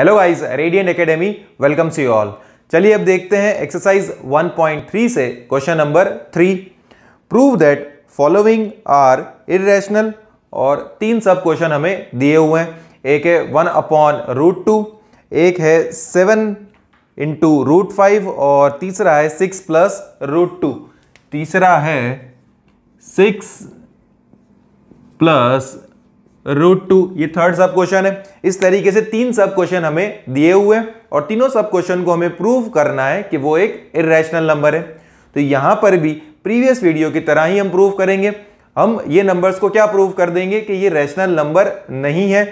hello guys Radiant Academy welcome see all चलिए अब देखते हैं एक्सरसाइज 1.3 से question number three prove that following are irrational और तीन सब क्वेश्चन हमें दिए हुए हैं एक है वन अपॉन रूट टू एक है सेवन इंटू रूट फाइव और तीसरा है सिक्स प्लस रूट टू तीसरा है सिक्स प्लस रूट टू ये थर्ड सब क्वेश्चन है इस तरीके से तीन सब क्वेश्चन हमें दिए हुए हैं और तीनों सब क्वेश्चन को हमें प्रूव करना है कि वो एक इरेशनल नंबर है तो यहां पर भी प्रीवियस वीडियो की तरह ही हम प्रूव करेंगे हम ये नंबर्स को क्या प्रूव कर देंगे कि ये रेशनल नंबर नहीं है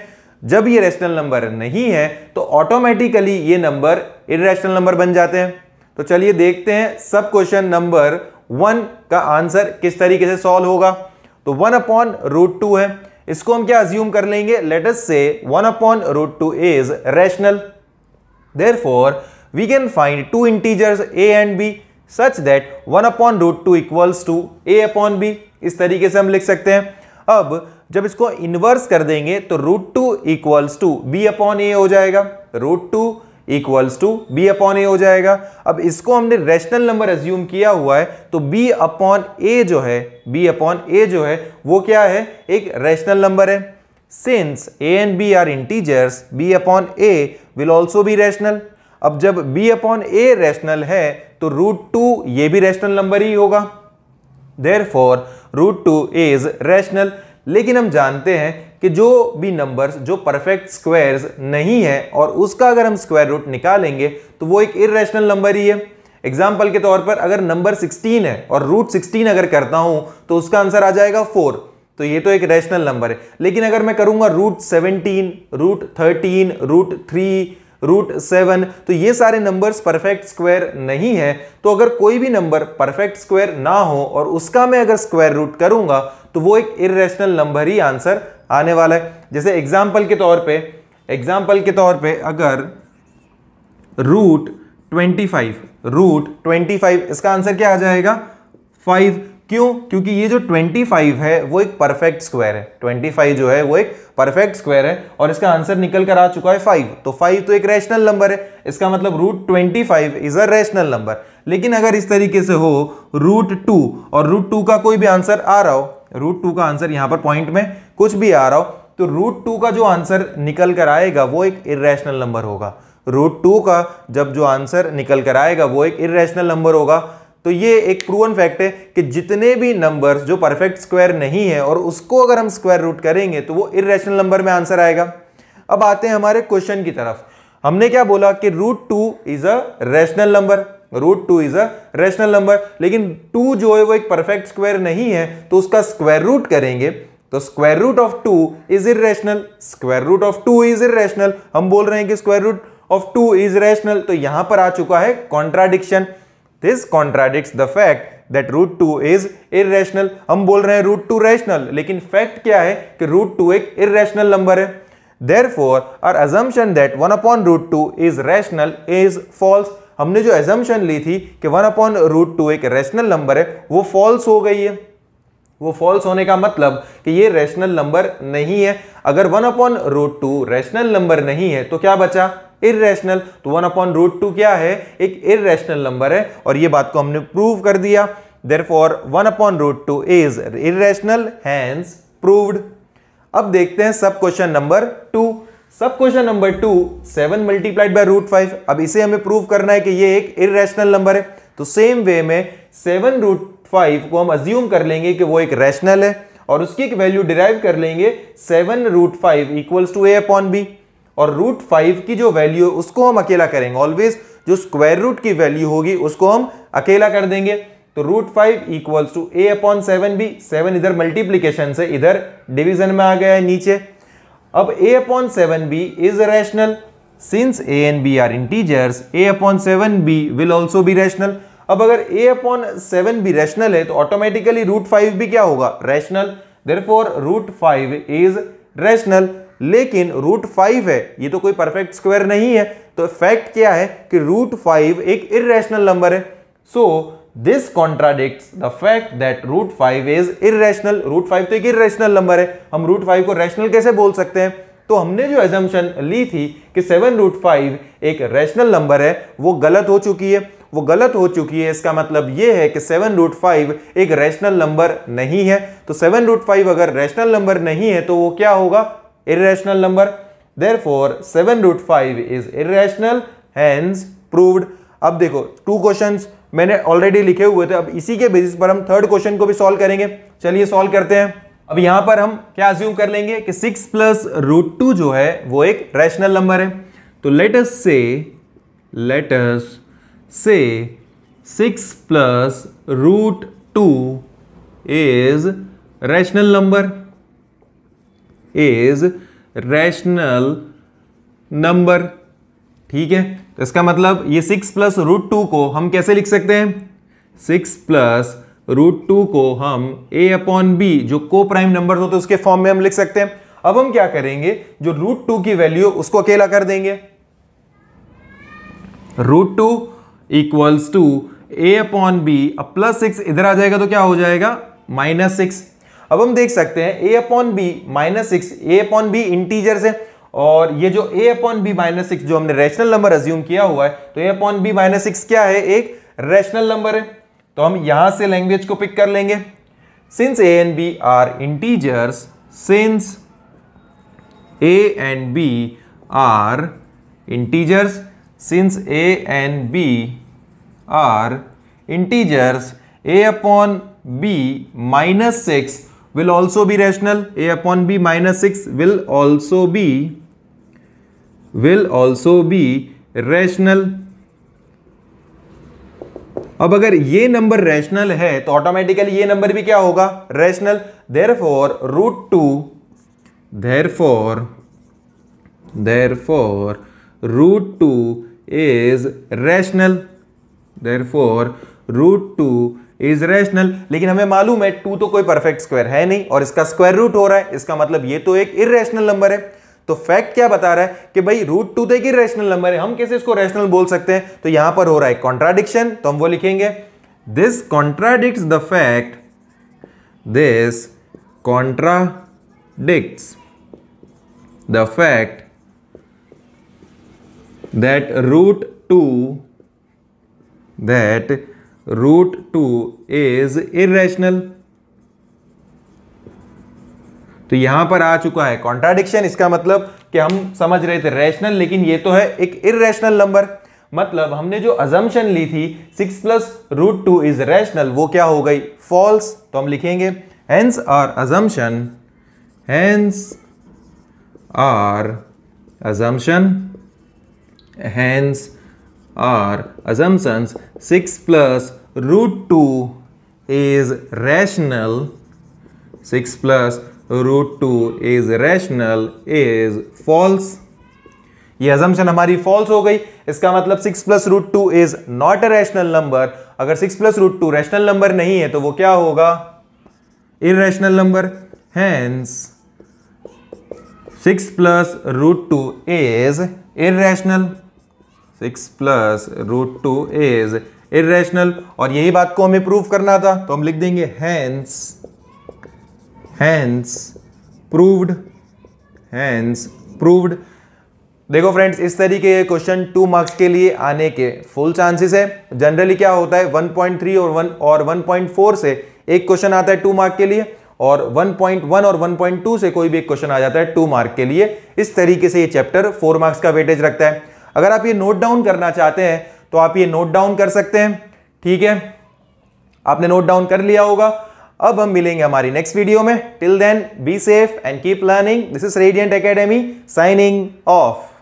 जब ये रेशनल नंबर नहीं है तो ऑटोमेटिकली ये नंबर इरेशनल नंबर बन जाते हैं तो चलिए देखते हैं सब क्वेश्चन नंबर वन का आंसर किस तरीके से सॉल्व होगा तो वन अपॉन रूट टू है इसको हम क्या अज्यूम कर लेंगे let's say one upon root two is rational therefore we can find two integers a and b such that one upon root two equals to a upon b इस तरीके से हम लिख सकते हैं अब जब इसको इन्वर्स कर देंगे तो root two equals to b upon a हो जाएगा root two equals to b upon a हो जाएगा अब इसको हमने रेशनल नंबर एज्यूम किया हुआ है तो बी अपॉन ए जो है बी अपॉन ए जो है वो क्या है एक रेशनल नंबर है since a and b are integers b upon a will also be rational अब जब बी अपॉन ए रेशनल है तो रूट टू ये भी रेशनल नंबर ही होगा therefore root two is rational लेकिन हम जानते हैं कि जो भी नंबर्स जो परफेक्ट स्क्वायर्स नहीं है और उसका अगर हम स्क्वायर रूट निकालेंगे तो वो एक इरेशनल नंबर ही है एग्जाम्पल के तौर पर अगर नंबर 16 है और रूट 16 अगर करता हूं तो उसका आंसर आ जाएगा 4 तो ये तो एक रैशनल नंबर है लेकिन अगर मैं करूंगा root seventeen root thirteen root three root seven तो ये सारे नंबर्स परफेक्ट स्क्वायर नहीं है तो अगर कोई भी नंबर परफेक्ट स्क्वायर ना हो और उसका मैं अगर स्क्वायर रूट करूंगा तो वो एक इरेशनल नंबर ही आंसर आने वाला है जैसे एग्जाम्पल के तौर पर एग्जाम्पल के तौर पर अगर root twenty five root twenty five इसका आंसर क्या आ जाएगा फाइव क्यों क्योंकि ये जो ट्वेंटी फाइव है वो एक परफेक्ट स्क्वायर है ट्वेंटी फाइव जो है वो एक परफेक्ट स्क्वायर है और इसका आंसर निकल कर आ चुका है फाइव तो फाइव तो एक रैशनल नंबर है इसका मतलब root twenty five is a rational number लेकिन अगर इस तरीके से हो रूट टू और रूट टू का कोई भी आंसर आ रहा हो रूट टू का आंसर यहां पर पॉइंट में कुछ भी आ रहा हो तो रूट टू का जो आंसर निकल कर आएगा वो एक इेशनल नंबर होगा रूट टू का जब जो आंसर निकल कर आएगा वो एक इेशनल नंबर होगा तो ये एक प्रूवन फैक्ट है कि जितने भी नंबर्स जो परफेक्ट स्क्वायर नहीं है और उसको अगर हम स्क्वायर रूट करेंगे तो वो इेशनल नंबर में आंसर आएगा अब आते हैं हमारे क्वेश्चन की तरफ हमने क्या बोला कि root two is a rational number root two is a rational number लेकिन टू जो है वो एक परफेक्ट स्क्वायर नहीं है तो उसका स्क्वायर रूट करेंगे तो square root of two is rational square root of two is rational हम बोल रहे हैं कि square root of two is rational तो यहां पर आ चुका है contradiction this contradict the fact that root two is irrational हम बोल रहे हैं रूट टू रेशनल लेकिन फैक्ट क्या है कि रूट टू एक इेशनल नंबर है therefore our assumption that one upon root two is rational is false हमने जो एजम्पन ली थी कि वन अपॉन रूट टू एक रेशनल नंबर है वो फॉल्स हो गई है वो फॉल्स होने का मतलब कि ये रेशनल नंबर नहीं है अगर one upon root two rational number नहीं है तो क्या बचा इेशनल तो वन अपॉन रूट टू क्या है एक इेशनल नंबर है और ये बात को हमने प्रूव कर दिया therefore one upon root two is irrational hence proved अब देखते हैं sub question number two sub question number two seven multiplied by root five अब इसे हमें प्रूव करना है कि ये एक इेशनल नंबर है तो सेम वे में सेवन रूट फाइव को हम अज्यूम कर लेंगे कि वो एक रैशनल है और उसकी एक वैल्यू डिराइव कर लेंगे seven root five equals to a upon b और रूट फाइव की जो वैल्यू है उसको हम अकेला करेंगे ऑलवेज जो स्क्वायर रूट की वैल्यू होगी उसको हम अकेला कर देंगे तो root five equals to a upon seven b seven इधर मल्टीप्लीकेशन से इधर डिविजन में आ गया है नीचे अब a upon seven b is rational since a and b are integers a upon seven b will also be rational अब अगर a upon seven b rational है तो ऑटोमेटिकली रूट फाइव भी क्या होगा rational therefore root five is rational लेकिन root five है ये तो कोई परफेक्ट स्क्वायर नहीं है तो फैक्ट क्या है कि रूट फाइव एक इेशनल नंबर है so so, this contradict the fact that root five is irrational root five तो एक इेशनल नंबर है हम रूट फाइव को रैशनल कैसे बोल सकते हैं तो हमने जो एजम्पन ली थी कि सेवन रूट फाइव एक रैशनल नंबर है वो गलत हो चुकी है वो गलत हो चुकी है इसका मतलब ये है कि सेवन रूट फाइव एक रैशनल नंबर नहीं है तो सेवन रूट फाइव अगर रैशनल नंबर नहीं है तो वो क्या होगा irrational number therefore seven root five is irrational hence proved अब देखो टू क्वेश्चन मैंने ऑलरेडी लिखे हुए थे अब इसी के बेसिस पर हम थर्ड क्वेश्चन को भी सॉल्व करेंगे चलिए सॉल्व करते हैं अब यहां पर हम क्या अज्यूम कर लेंगे कि सिक्स प्लस रूट टू जो है वो एक रैशनल नंबर है तो latus say let's say six plus root two is rational number is rational number ठीक है तो इसका मतलब ये सिक्स प्लस रूट टू को हम कैसे लिख सकते हैं सिक्स प्लस रूट टू को हम ए अपॉन बी जो को प्राइम नंबर होते हैं उसके फॉर्म में हम लिख सकते हैं अब हम क्या करेंगे जो रूट टू की वैल्यू उसको अकेला कर देंगे root two equals to a upon b अब प्लस सिक्स इधर आ जाएगा तो क्या हो जाएगा माइनस सिक्स अब हम देख सकते हैं a upon b minus six a upon b integers है और ये जो a upon b minus six जो हमने रेशनल नंबर अज्यूम किया हुआ है तो a upon b minus six क्या है एक रेशनल नंबर है तो हम यहां से लैंग्वेज को पिक कर लेंगे since a and b are integers since a and b are integers since a and b are integers a upon b minus six will also be rational a upon b minus 6 will also be will also be rational अब अगर ये number rational है तो automatically ये number भी क्या होगा rational therefore root two therefore therefore root two is rational therefore root two is rational लेकिन हमें मालूम है टू तो कोई परफेक्ट स्क्वायर है नहीं और इसका स्क्वायर रूट हो रहा है इसका मतलब ये तो एक इेशनल नंबर है तो फैक्ट क्या बता रहा है कि भाई रूट टू तो एक इेशनल नंबर है हम कैसे इसको रेशनल बोल सकते हैं तो यहां पर हो रहा है कॉन्ट्राडिक्शन तो हम वो लिखेंगे this contradict the fact this contradict the fact that root two that root two is irrational तो यहां पर आ चुका है कॉन्ट्राडिक्शन इसका मतलब कि हम समझ रहे थे रैशनल लेकिन ये तो है एक इेशनल नंबर मतलब हमने जो अजम्पन ली थी six plus root two is rational वो क्या हो गई फॉल्स तो हम लिखेंगे hence our assumption hence our assumption hence our assumptions 6 plus root 2 is rational 6 plus root 2 is rational is false ये assumption हमारी false हो गई इसका मतलब 6 plus root 2 is not a rational number अगर 6 plus root 2 rational number नहीं है तो वो क्या होगा irrational number hence 6 plus root 2 is irrational six plus root two is irrational और यही बात को हमें प्रूव करना था तो हम लिख देंगे hence hence proved hence proved देखो फ्रेंड्स इस तरीके के क्वेश्चन टू मार्क्स के लिए आने के फुल चांसेस है जनरली क्या होता है 1.3 और 1 और 1.4 से एक क्वेश्चन आता है टू मार्क के लिए और 1.1 और 1.2 से कोई भी एक क्वेश्चन आ जाता है टू मार्क के लिए इस तरीके से ये चैप्टर फोर मार्क्स का वेटेज रखता है अगर आप ये नोट डाउन करना चाहते हैं तो आप ये नोट डाउन कर सकते हैं ठीक है आपने नोट डाउन कर लिया होगा अब हम मिलेंगे हमारी नेक्स्ट वीडियो में till then be safe and keep learning this is Radiant Academy signing of